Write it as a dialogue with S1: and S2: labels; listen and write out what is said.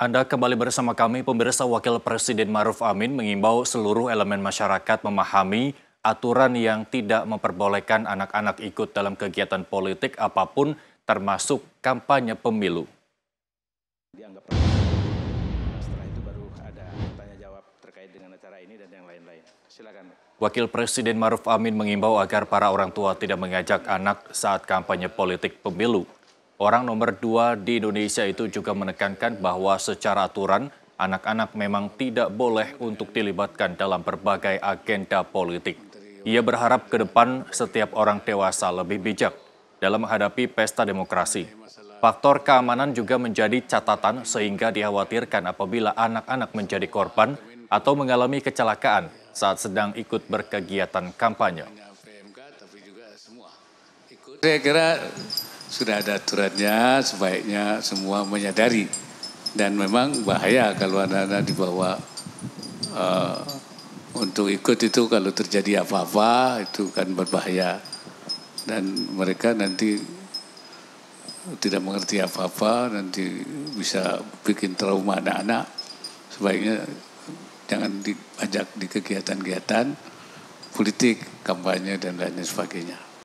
S1: Anda kembali bersama kami, pemirsa Wakil Presiden Maruf Amin mengimbau seluruh elemen masyarakat memahami aturan yang tidak memperbolehkan anak-anak ikut dalam kegiatan politik apapun termasuk kampanye pemilu. Wakil Presiden Maruf Amin mengimbau agar para orang tua tidak mengajak anak saat kampanye politik pemilu. Orang nomor dua di Indonesia itu juga menekankan bahwa secara aturan anak-anak memang tidak boleh untuk dilibatkan dalam berbagai agenda politik. Ia berharap ke depan setiap orang dewasa lebih bijak dalam menghadapi pesta demokrasi. Faktor keamanan juga menjadi catatan sehingga dikhawatirkan apabila anak-anak menjadi korban atau mengalami kecelakaan saat sedang ikut berkegiatan kampanye. Saya
S2: kira sudah ada aturannya sebaiknya semua menyadari dan memang bahaya kalau anak-anak dibawa uh, untuk ikut itu kalau terjadi apa-apa itu kan berbahaya dan mereka nanti tidak mengerti apa-apa nanti bisa bikin trauma anak-anak sebaiknya jangan diajak di kegiatan-kegiatan politik kampanye dan lain sebagainya.